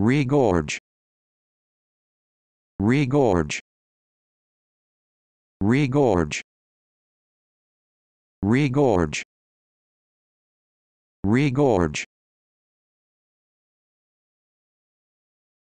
Regorge. Regorge. Regorge. Regorge. Regorge.